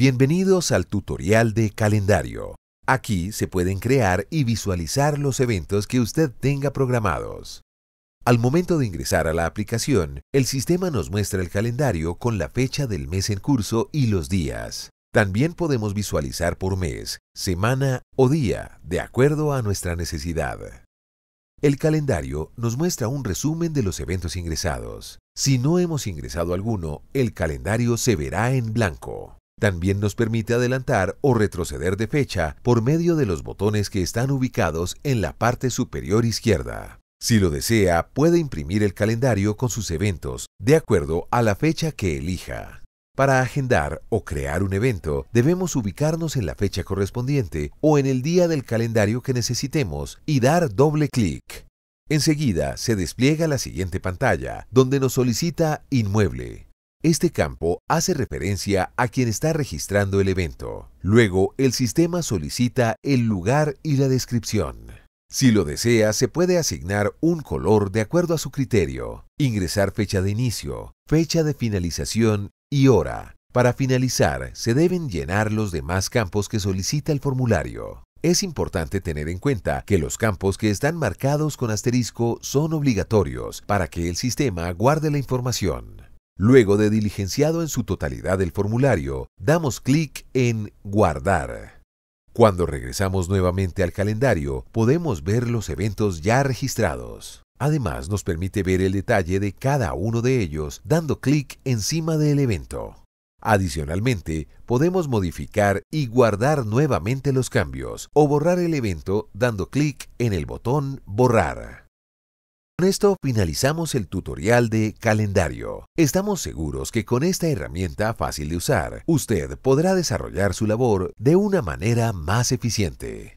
Bienvenidos al tutorial de calendario. Aquí se pueden crear y visualizar los eventos que usted tenga programados. Al momento de ingresar a la aplicación, el sistema nos muestra el calendario con la fecha del mes en curso y los días. También podemos visualizar por mes, semana o día, de acuerdo a nuestra necesidad. El calendario nos muestra un resumen de los eventos ingresados. Si no hemos ingresado alguno, el calendario se verá en blanco. También nos permite adelantar o retroceder de fecha por medio de los botones que están ubicados en la parte superior izquierda. Si lo desea, puede imprimir el calendario con sus eventos, de acuerdo a la fecha que elija. Para agendar o crear un evento, debemos ubicarnos en la fecha correspondiente o en el día del calendario que necesitemos y dar doble clic. Enseguida se despliega la siguiente pantalla, donde nos solicita Inmueble. Este campo hace referencia a quien está registrando el evento. Luego, el sistema solicita el lugar y la descripción. Si lo desea, se puede asignar un color de acuerdo a su criterio, ingresar fecha de inicio, fecha de finalización y hora. Para finalizar, se deben llenar los demás campos que solicita el formulario. Es importante tener en cuenta que los campos que están marcados con asterisco son obligatorios para que el sistema guarde la información. Luego de diligenciado en su totalidad el formulario, damos clic en Guardar. Cuando regresamos nuevamente al calendario, podemos ver los eventos ya registrados. Además, nos permite ver el detalle de cada uno de ellos dando clic encima del evento. Adicionalmente, podemos modificar y guardar nuevamente los cambios o borrar el evento dando clic en el botón Borrar. Con esto finalizamos el tutorial de calendario. Estamos seguros que con esta herramienta fácil de usar, usted podrá desarrollar su labor de una manera más eficiente.